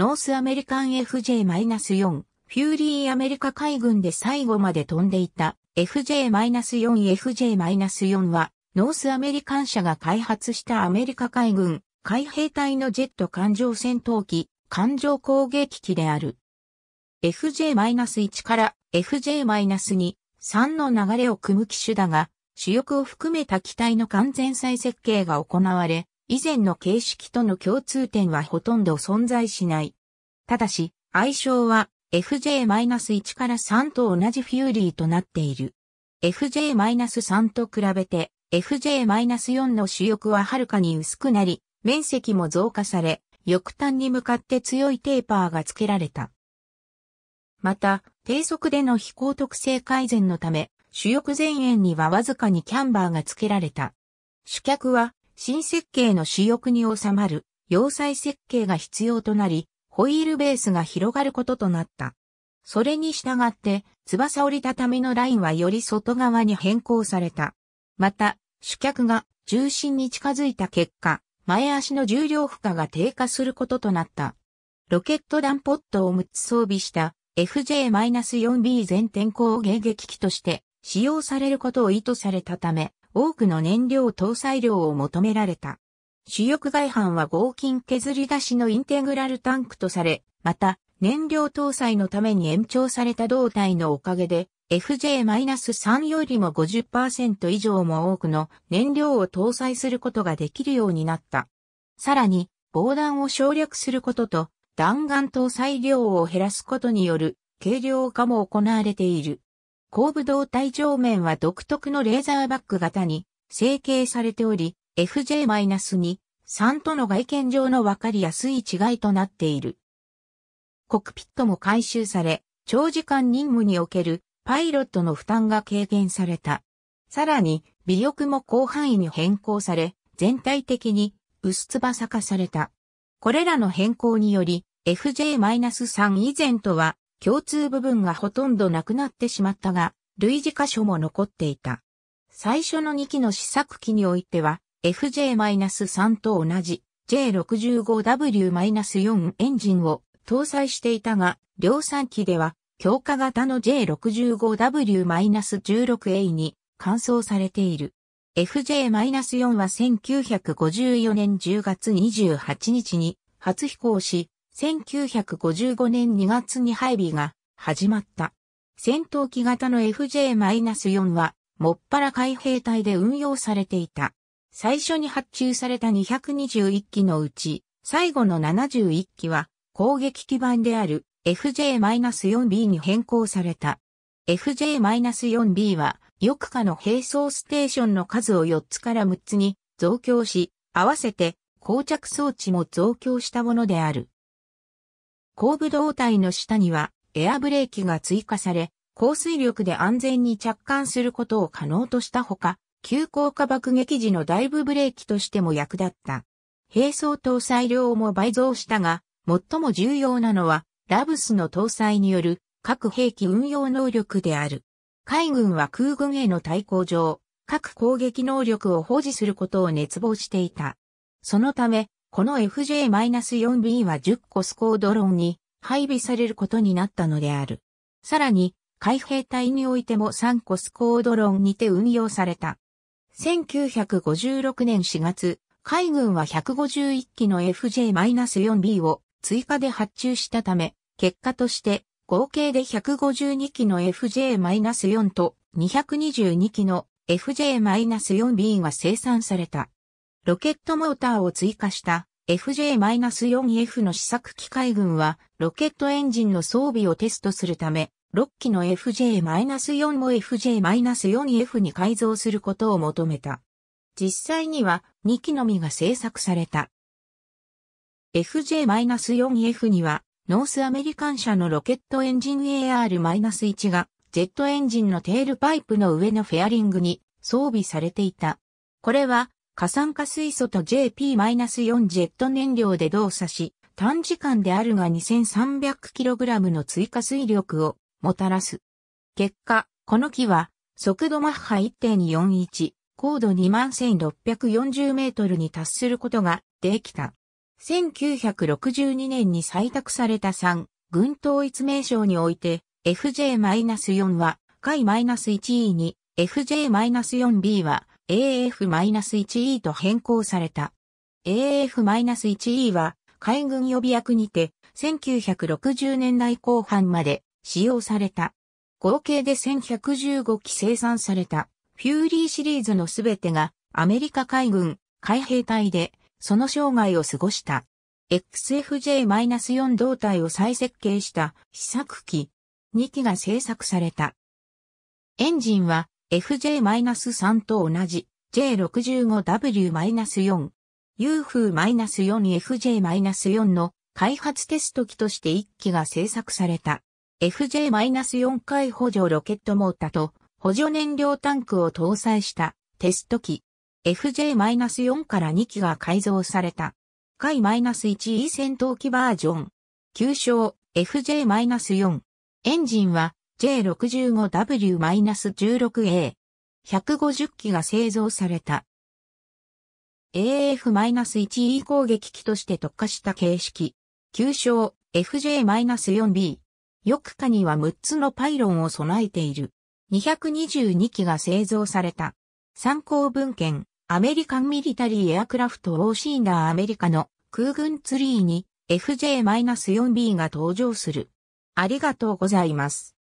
ノースアメリカン FJ-4、フューリーアメリカ海軍で最後まで飛んでいた FJ-4 FJ-4 はノースアメリカン社が開発したアメリカ海軍海兵隊のジェット艦上戦闘機艦上攻撃機である。FJ-1 から FJ-2、3の流れを組む機種だが、主翼を含めた機体の完全再設計が行われ、以前の形式との共通点はほとんど存在しない。ただし、愛称は FJ-1 から3と同じフューリーとなっている。FJ-3 と比べて FJ-4 の主翼ははるかに薄くなり、面積も増加され、翼端に向かって強いテーパーが付けられた。また、低速での飛行特性改善のため、主翼前縁にはわずかにキャンバーが付けられた。主脚は新設計の主翼に収まる要塞設計が必要となり、ホイールベースが広がることとなった。それに従って、翼折りたためのラインはより外側に変更された。また、主脚が重心に近づいた結果、前足の重量負荷が低下することとなった。ロケット弾ポットを6つ装備した FJ-4B 全天候迎撃機として使用されることを意図されたため、多くの燃料搭載量を求められた。主翼外板は合金削り出しのインテグラルタンクとされ、また、燃料搭載のために延長された胴体のおかげで、FJ-3 よりも50%以上も多くの燃料を搭載することができるようになった。さらに、防弾を省略することと、弾丸搭載量を減らすことによる軽量化も行われている。後部胴体上面は独特のレーザーバック型に成形されており、FJ-2、3との外見上の分かりやすい違いとなっている。コクピットも回収され、長時間任務におけるパイロットの負担が軽減された。さらに、尾翼も広範囲に変更され、全体的に薄翼化された。これらの変更により、FJ-3 以前とは共通部分がほとんどなくなってしまったが、類似箇所も残っていた。最初の2機の試作機においては、FJ-3 と同じ J65W-4 エンジンを搭載していたが、量産機では強化型の J65W-16A に換装されている。FJ-4 は1954年10月28日に初飛行し、1955年2月に配備が始まった。戦闘機型の FJ-4 は、もっぱら海兵隊で運用されていた。最初に発注された221機のうち、最後の71機は、攻撃基盤である FJ-4B に変更された。FJ-4B は、翼下の並走ステーションの数を4つから6つに増強し、合わせて、膠着装置も増強したものである。後部胴体の下にはエアブレーキが追加され、降水力で安全に着艦することを可能としたほか、急降下爆撃時のダイブブレーキとしても役立った。並走搭載量も倍増したが、最も重要なのは、ラブスの搭載による核兵器運用能力である。海軍は空軍への対抗上、核攻撃能力を保持することを熱望していた。そのため、この FJ-4B は10個スコードロンに配備されることになったのである。さらに、海兵隊においても3個スコードロンにて運用された。1956年4月、海軍は151機の FJ-4B を追加で発注したため、結果として合計で152機の FJ-4 と222機の FJ-4B が生産された。ロケットモーターを追加した FJ-4F の試作機械群は、ロケットエンジンの装備をテストするため、6機の FJ-4 も FJ-4F に改造することを求めた。実際には2機のみが製作された。FJ-4F には、ノースアメリカン社のロケットエンジン AR-1 が、ジェットエンジンのテールパイプの上のフェアリングに装備されていた。これは、過酸化水素と JP-4 ジェット燃料で動作し、短時間であるが 2300kg の追加水力をもたらす。結果、この機は速度マッハ1.41、高度21640メートルに達することができた。1962年に採択された3、軍統一名称において、FJ-4 は、解 -1E に、FJ-4B は、AF-1E と変更された。AF-1E は海軍予備役にて1960年代後半まで使用された。合計で1115機生産されたフューリーシリーズのすべてがアメリカ海軍海兵隊でその生涯を過ごした。XFJ-4 胴体を再設計した試作機2機が製作された。エンジンは FJ-3 と同じ J65W-4、UFU-4FJ-4 の開発テスト機として1機が製作された FJ-4 回補助ロケットモータと補助燃料タンクを搭載したテスト機 FJ-4 から2機が改造された回 -1E 戦闘機バージョン旧称 FJ-4 エンジンは J65W-16A、150機が製造された。AF-1E 攻撃機として特化した形式。旧称 FJ-4B。翼下には6つのパイロンを備えている。222機が製造された。参考文献、アメリカンミリタリーエアクラフトオーシーナーアメリカの空軍ツリーに FJ-4B が登場する。ありがとうございます。